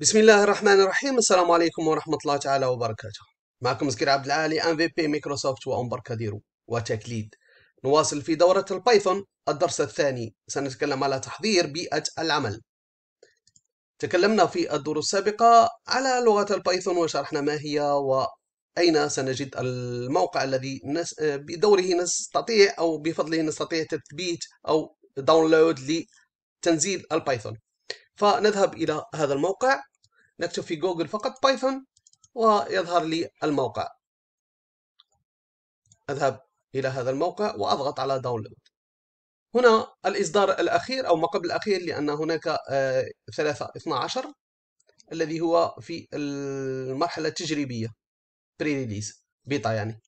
بسم الله الرحمن الرحيم السلام عليكم ورحمة الله تعالى وبركاته معكم زكير عبد العالي ام في بي مايكروسوفت وامبر كاديرو وتكليد نواصل في دورة البايثون الدرس الثاني سنتكلم على تحضير بيئة العمل تكلمنا في الدروس السابقة على لغة البايثون وشرحنا ما هي وأين سنجد الموقع الذي نس... بدوره نستطيع أو بفضله نستطيع تثبيت أو داونلود لتنزيل البايثون فنذهب إلى هذا الموقع نكتب في جوجل فقط بايثون ويظهر لي الموقع أذهب إلى هذا الموقع وأضغط على داونلود هنا الإصدار الأخير أو ما قبل الأخير لأن هناك 3 آه، 12 الذي هو في المرحلة التجريبية بري ريليز بيتا يعني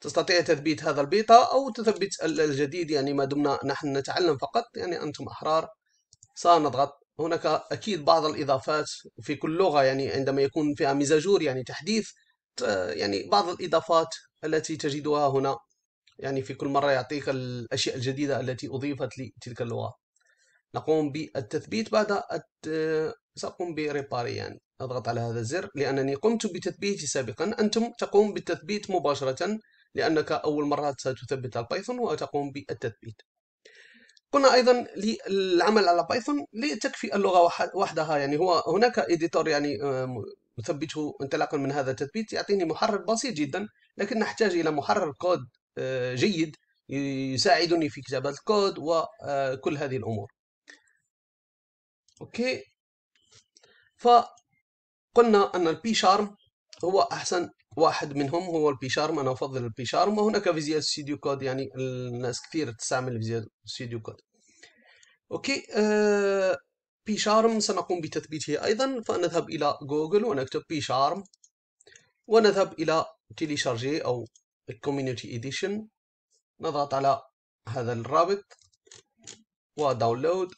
تستطيع تثبيت هذا البيتا أو تثبت الجديد يعني ما دمنا نحن نتعلم فقط يعني أنتم أحرار سنضغط هناك أكيد بعض الإضافات في كل لغة يعني عندما يكون فيها مزاجور يعني تحديث يعني بعض الإضافات التي تجدها هنا يعني في كل مرة يعطيك الأشياء الجديدة التي أضيفت لتلك اللغة نقوم بالتثبيت بعد سأقوم بريباري يعني أضغط على هذا الزر لأنني قمت بتثبيته سابقا أنتم تقوم بالتثبيت مباشرة لأنك أول مرة ستثبت البايثون وتقوم بالتثبيت قلنا ايضا للعمل على بايثون لتكفي اللغه وحدها يعني هو هناك اديتور يعني آه، مثبته انطلاقا من هذا التثبيت يعطيني محرر بسيط جدا لكن نحتاج الى محرر كود آه، جيد يساعدني في كتابه الكود وكل آه، هذه الامور اوكي فقلنا ان البي شارم هو احسن واحد منهم هو البيشارم شارم انا افضل البيشارم شارم وهناك فيزيال ستوديو كود يعني الناس كثير تستعمل فيزيال ستوديو كود اوكي آه، بيشارم بي شارم سنقوم بتثبيته ايضا فنذهب الى جوجل ونكتب بي شارم ونذهب الى شارجي او الكوميونيتي اديشن نضغط على هذا الرابط وداونلود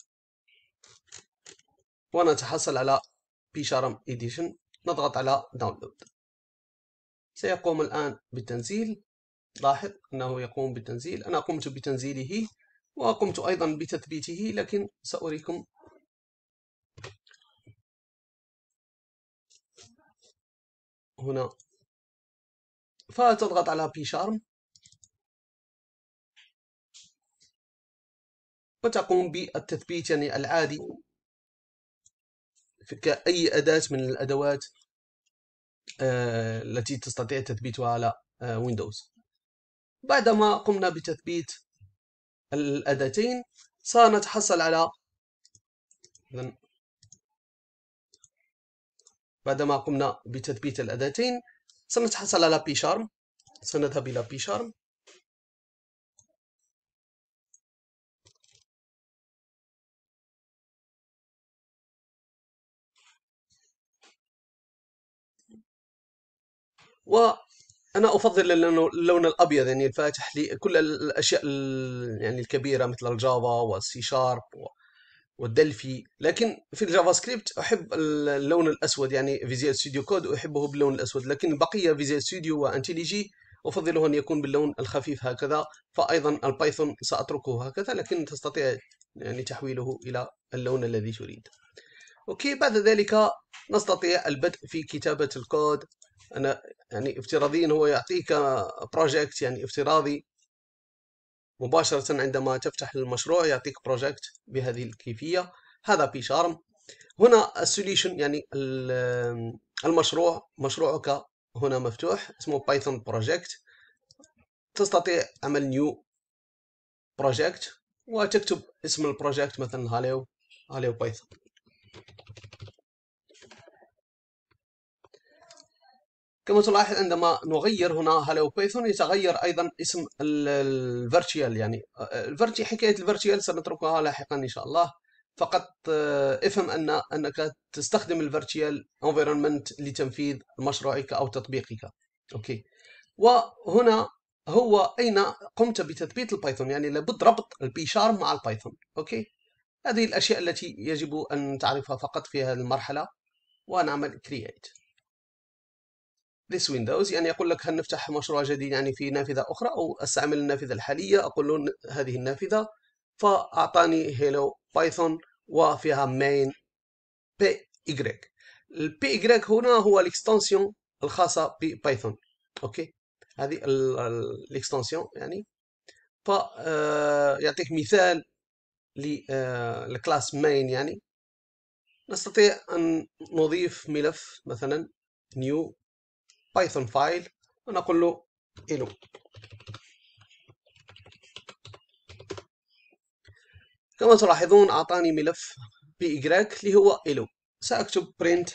ونتحصل على بي شارم اديشن نضغط على داونلود سيقوم الآن بالتنزيل لاحظ أنه يقوم بالتنزيل أنا قمت بتنزيله وقمت أيضا بتثبيته لكن سأريكم هنا فتضغط على بي شارم وتقوم بالتثبيت يعني العادي كأي أداة من الأدوات آه، التي تستطيع تثبيتها على ويندوز آه، بعدما قمنا بتثبيت الأداتين سنتحصل على بعدما قمنا بتثبيت الأداتين سنتحصل على بي شارم سنذهب إلى بي شارم وانا افضل اللون الابيض يعني الفاتح لكل الاشياء يعني الكبيره مثل الجافا والسي شارب والدلفي لكن في الجافا سكريبت احب اللون الاسود يعني فيزيال ستوديو كود احبه باللون الاسود لكن بقيه فيزيال ستوديو وانتليجي افضله ان يكون باللون الخفيف هكذا فايضا البايثون ساتركه هكذا لكن تستطيع يعني تحويله الى اللون الذي تريد اوكي بعد ذلك نستطيع البدء في كتابه الكود انا يعني افتراضيا هو يعطيك بروجكت يعني افتراضي مباشرة عندما تفتح المشروع يعطيك بروجكت بهذه الكيفية هذا بي شارم هنا السوليشن يعني المشروع مشروعك هنا مفتوح اسمه بايثون بروجكت تستطيع عمل نيو بروجكت وتكتب اسم البروجكت مثلا هاليو هاليو بايثون كما تلاحظ عندما نغير هنا هلو بايثون يتغير ايضا اسم الفيرتشوال يعني الفيرتي آه، حكايه الفيرتشوال سنتركها لاحقا ان شاء الله فقط آه، افهم ان انك تستخدم الفيرتشوال انفيرونمنت لتنفيذ مشروعك او تطبيقك اوكي وهنا هو اين قمت بتثبيت البايثون يعني لابد ربط البي شارب مع البايثون اوكي هذه الاشياء التي يجب ان تعرفها فقط في هذه المرحله ونعمل كرييت ليس ويندوز يعني يقول لك هل نفتح مشروع جديد يعني في نافذة أخرى أو أستعمل النافذة الحالية أقول له هذه النافذة فأعطاني هيلو بايثون وفيها main بي y البي y هنا هو الاكستنسيون الخاصة ببايثون أوكي هذه الاكستنسيون يعني ف آه، يعطيك مثال للكلاس آه، مين يعني نستطيع أن نضيف ملف مثلا new بايثون فايل ونقول له الو كما تلاحظون اعطاني ملف بي اللي هو الو ساكتب print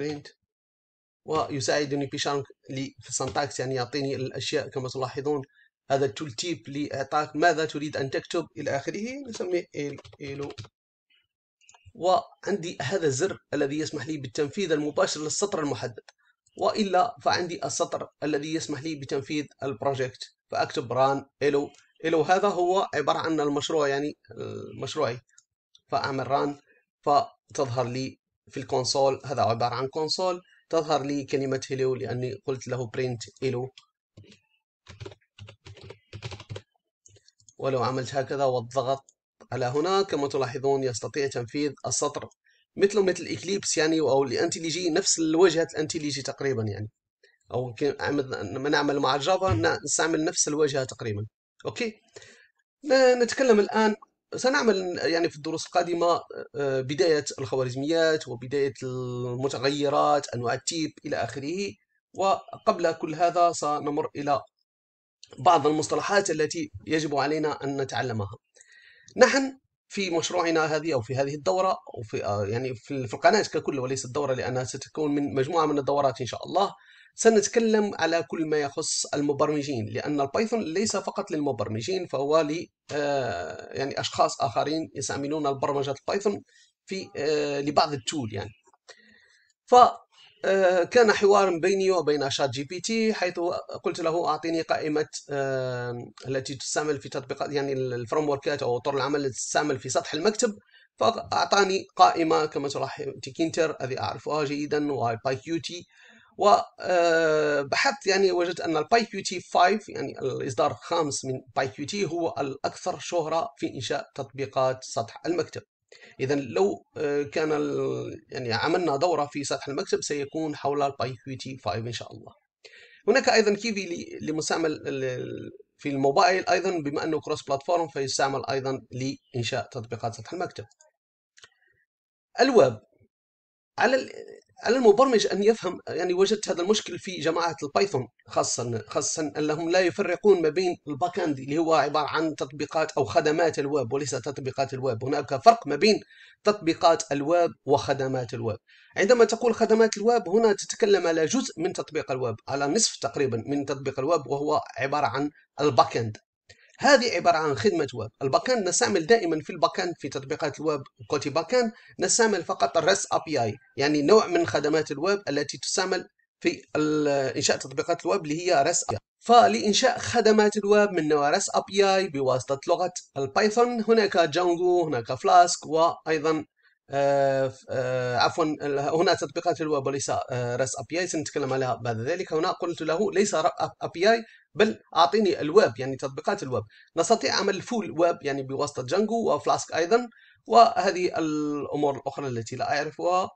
print ويساعدني بيشانك في السنتاكس يعني يعطيني الاشياء كما تلاحظون هذا التول تيب اللي اعطاك ماذا تريد ان تكتب الى اخره نسميه الو وعندي هذا الزر الذي يسمح لي بالتنفيذ المباشر للسطر المحدد والا فعندي السطر الذي يسمح لي بتنفيذ البروجكت فاكتب ران الو الو هذا هو عباره عن المشروع يعني مشروعي فاعمل ران فتظهر لي في الكونسول هذا عباره عن كونسول تظهر لي كلمه هلو لاني قلت له برنت الو ولو عملت هكذا والضغط هلا هنا كما تلاحظون يستطيع تنفيذ السطر مثله مثل إكليبس يعني او الأنتيليجي نفس الواجهه الأنتيليجي تقريبا يعني او يمكن لما نعمل مع الجافا نستعمل نفس الواجهه تقريبا اوكي نتكلم الان سنعمل يعني في الدروس القادمه آه، بدايه الخوارزميات وبدايه المتغيرات انواع التيب الى اخره وقبل كل هذا سنمر الى بعض المصطلحات التي يجب علينا ان نتعلمها نحن في مشروعنا هذه او في هذه الدوره او في آه، يعني في القناه ككل وليس الدوره لانها ستكون من مجموعه من الدورات ان شاء الله سنتكلم على كل ما يخص المبرمجين لان البايثون ليس فقط للمبرمجين فهو ل آه، يعني اشخاص اخرين يستعملون برمجه البايثون في آه، لبعض التول يعني ف آه، كان حوار بيني وبين شات جي بي تي حيث قلت له اعطيني قائمه آه، التي تستعمل في تطبيقات يعني الفريم وركات او طر العمل التي تستعمل في سطح المكتب فاعطاني قائمه كما تلاحظ تيكينتر هذه اعرفها جيدا وباي كيو تي وبحثت آه، يعني وجدت ان الباي كيو تي 5 يعني الاصدار الخامس من باي كيو تي هو الاكثر شهره في انشاء تطبيقات سطح المكتب إذا لو آه، كان يعني عملنا دورة في سطح المكتب سيكون حول الباي كيوتي 5 إن شاء الله هناك أيضا كيفي لمستعمل في الموبايل أيضا بما أنه كروس بلاتفورم فيستعمل أيضا لإنشاء تطبيقات سطح المكتب الويب على على المبرمج أن يفهم يعني وجدت هذا المشكل في جماعة البايثون خاصة خاصة أنهم لا يفرقون ما بين الباك أند اللي هو عبارة عن تطبيقات أو خدمات الويب وليس تطبيقات الويب هناك فرق ما بين تطبيقات الويب وخدمات الويب عندما تقول خدمات الويب هنا تتكلم على جزء من تطبيق الويب على نصف تقريبا من تطبيق الويب وهو عبارة عن الباك أند هذه عبارة عن خدمة ويب الباكاند نستعمل دائما في الباكاند في تطبيقات الويب كوتي باكاند نستعمل فقط الريست ابي اي يعني نوع من خدمات الويب التي تستعمل في انشاء تطبيقات الويب اللي هي ريست اي فلإنشاء خدمات الويب من نوع ريست ابي اي بواسطة لغة البايثون هناك جانجو هناك فلاسك وأيضا آه، آه، عفوا هنا تطبيقات الويب وليس آه، راس ابي اي سنتكلم عليها بعد ذلك هنا قلت له ليس ابي اي بل اعطيني الويب يعني تطبيقات الويب نستطيع عمل فول ويب يعني بواسطه جانجو وفلاسك ايضا وهذه الامور الاخرى التي لا اعرفها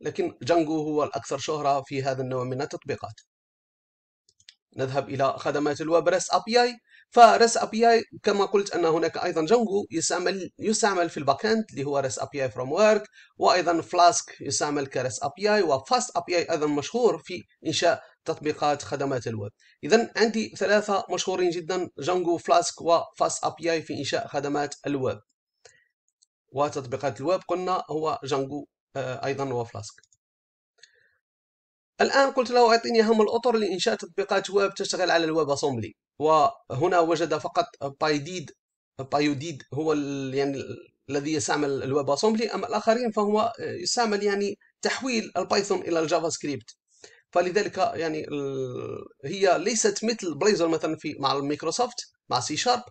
لكن جانجو هو الاكثر شهره في هذا النوع من التطبيقات نذهب إلى خدمات الويب ريست أبي آي فريس أبي آي كما قلت أن هناك أيضا جانجو يستعمل يستعمل في الباك إند اللي هو ريست أبي آي فروم ورك وأيضا فلاسك يستعمل كريست أبي آي وفاست أبي آي أيضا مشهور في إنشاء تطبيقات خدمات الويب إذا عندي ثلاثة مشهورين جدا جانجو فلاسك وفاست أبي آي في إنشاء خدمات الويب وتطبيقات الويب قلنا هو جانجو آه، أيضا وفلاسك الآن قلت له أعطيني هم الأطر لإنشاء تطبيقات ويب تشتغل على الويب أسمبلي وهنا وجد فقط بايديد بايوديد هو يعني الذي يستعمل الويب أسمبلي أما الآخرين فهو يستعمل يعني تحويل البايثون إلى الجافا سكريبت فلذلك يعني هي ليست مثل بليزر مثلا في مع الميكروسوفت مع سي شارب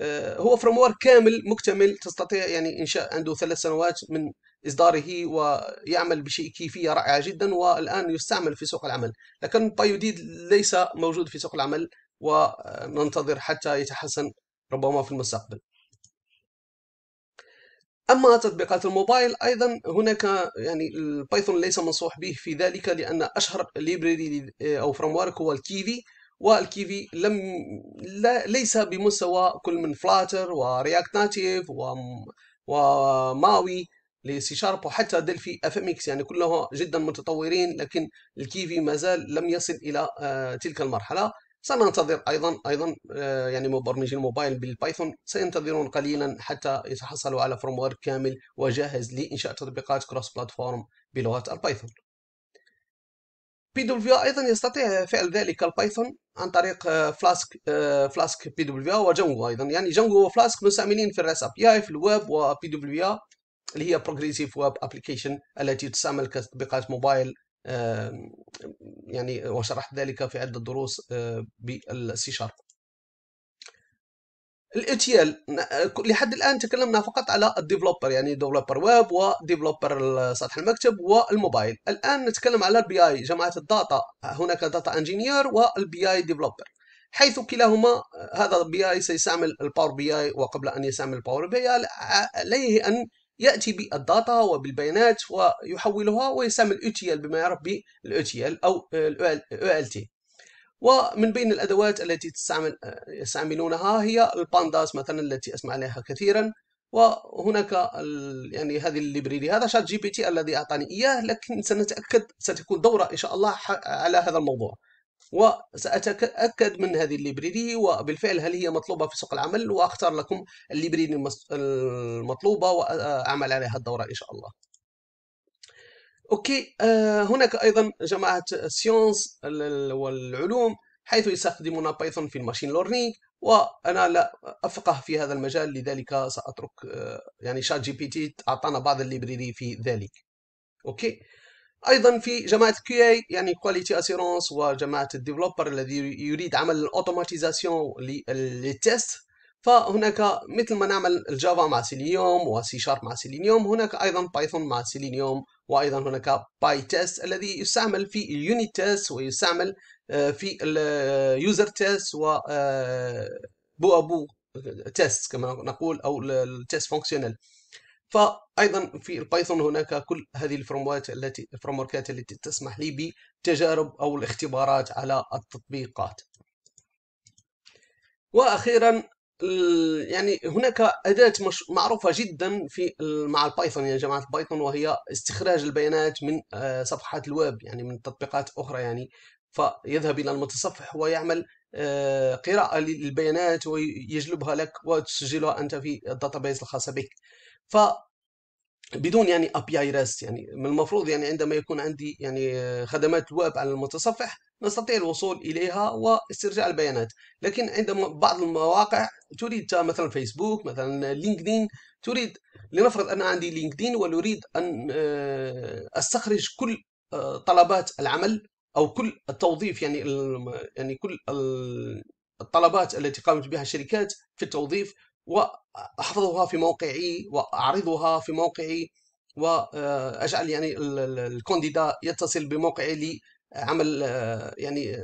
آه، هو فريم كامل مكتمل تستطيع يعني انشاء عنده ثلاث سنوات من إصداره ويعمل بشيء كيفيه رائعة جدا والآن يستعمل في سوق العمل لكن بايوديد ليس موجود في سوق العمل وننتظر حتى يتحسن ربما في المستقبل اما تطبيقات الموبايل ايضا هناك يعني البايثون ليس منصوح به في ذلك لان اشهر ليبراري او ورك هو الكيفي والكيفي لم لا ليس بمستوى كل من فلاتر ورياكت ناتيف وماوي لسي شارب وحتى دلفي اف ام اكس يعني كلها جدا متطورين لكن الكيفي ما زال لم يصل الى آه، تلك المرحله سننتظر ايضا ايضا آه، يعني مبرمجي الموبايل بالبايثون سينتظرون قليلا حتى يتحصلوا على فروم ورك كامل وجاهز لانشاء تطبيقات كروس بلاتفورم بلغه البايثون بي دبليو ايضا يستطيع فعل ذلك البايثون عن طريق آه، فلاسك فلاسك بي دبليو وجانجو ايضا يعني جانجو وفلاسك مستعملين في الريس اب اي في الويب وبي دبليو اللي هي بروجريسيف ويب ابلكيشن التي تستعمل كتطبيقات موبايل يعني وشرحت ذلك في عدة دروس آه، بالسي شارب الاوتيال لحد الان تكلمنا فقط على الديفلوبر يعني ديفلوبر ويب وديفلوبر سطح المكتب والموبايل الان نتكلم على البي اي جماعه الداتا هناك داتا انجينير والبي اي ديفلوبر حيث كلاهما هذا البي اي سيستعمل الباور بي اي وقبل ان يستعمل الباور بي اي عليه ان ياتي بالداتا وبالبيانات ويحولها ويسمى الاو بما يعرف بالاو او ال تي ومن بين الادوات التي تستعمل يستعملونها هي البانداس مثلا التي اسمع عليها كثيرا وهناك يعني هذه الليبريري هذا شات جي بي تي الذي اعطاني اياه لكن سنتاكد ستكون دوره ان شاء الله على هذا الموضوع وسأتأكد من هذه الليبريري وبالفعل هل هي مطلوبة في سوق العمل وأختار لكم الليبريري المطلوبة وأعمل عليها الدورة إن شاء الله أوكي آه، هناك أيضا جماعة سيونس والعلوم حيث يستخدمون بايثون في الماشين لورنينج وانا لا افقه في هذا المجال لذلك ساترك آه، يعني شات جي بي تي اعطانا بعض الليبريري في ذلك اوكي ايضا في جماعه كي اي يعني كواليتي اسيرونس وجماعه الديفلوبر الذي يريد عمل الاوتوماتيزاسيون للتيست فهناك مثل ما نعمل الجافا مع سيلينيوم وسي شارب مع سيلينيوم هناك ايضا بايثون مع سيلينيوم وايضا هناك باي تيست الذي يستعمل في اليونيت تيست ويستعمل آه، في اليوزر تيست و آه، بو ابو تيست كما نقول او التيست فانكشنال فايضا في البايثون هناك كل هذه الفريموركات التي الفريموركات التي تسمح لي بتجارب او الاختبارات على التطبيقات واخيرا يعني هناك أداة مش معروفة جدا في مع البايثون يا يعني جماعة البايثون وهي استخراج البيانات من آه، صفحات الويب يعني من تطبيقات أخرى يعني فيذهب إلى المتصفح ويعمل آه، قراءة للبيانات ويجلبها لك وتسجلها أنت في الداتابيز الخاصة بك ف بدون يعني ابي اي ريست يعني من المفروض يعني عندما يكون عندي يعني خدمات الويب على المتصفح نستطيع الوصول اليها واسترجاع البيانات لكن عندما بعض المواقع تريد مثلا فيسبوك مثلا لينكدين تريد لنفرض انا عندي لينكدين ونريد ان آه، استخرج كل آه، طلبات العمل او كل التوظيف يعني يعني كل الطلبات التي قامت بها الشركات في التوظيف واحفظها في موقعي واعرضها في موقعي واجعل يعني الكونديدا يتصل بموقعي لعمل يعني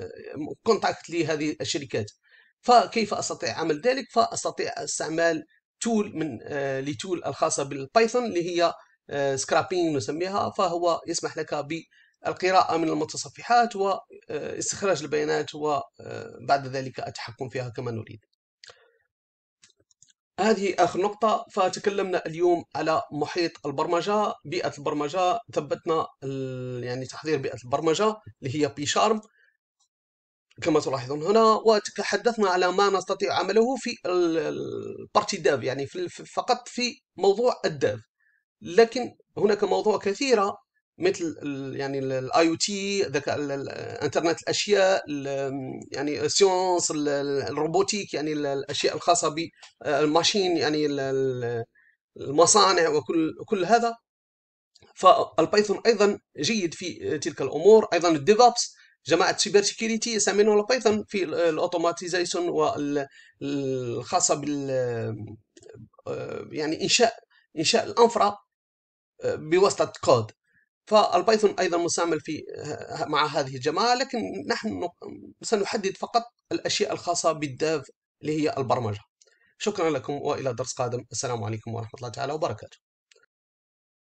كونتاكت لهذه الشركات فكيف استطيع عمل ذلك فاستطيع استعمال تول من لتول الخاصه بالبايثون اللي هي سكرابين نسميها فهو يسمح لك بالقراءه من المتصفحات واستخراج البيانات وبعد ذلك التحكم فيها كما نريد هذه اخر نقطه فتكلمنا اليوم على محيط البرمجه بيئه البرمجه ثبتنا يعني تحضير بيئه البرمجه اللي هي بي شارم كما تلاحظون هنا وتحدثنا على ما نستطيع عمله في البارتي داف يعني في فقط في موضوع الداف لكن هناك موضوع كثيرة مثل يعني الاي او تي ذكاء انترنت الاشياء يعني السيونس الروبوتيك يعني الاشياء الخاصه بالماشين آه، يعني المصانع وكل كل هذا فالبايثون ايضا جيد في آه، تلك الامور ايضا الديفوبس جماعه سيبر سيكيورتي يستعملون البايثون في الاوتوماتيزيشن والخاصه بال آه، يعني انشاء انشاء الانفرا بواسطه كود فالبايثون ايضا مسامل في آه، مع هذه الجماعه لكن نحن سنحدد فقط الاشياء الخاصه بالداف اللي هي البرمجه شكرا لكم والى درس قادم السلام عليكم ورحمه الله تعالى وبركاته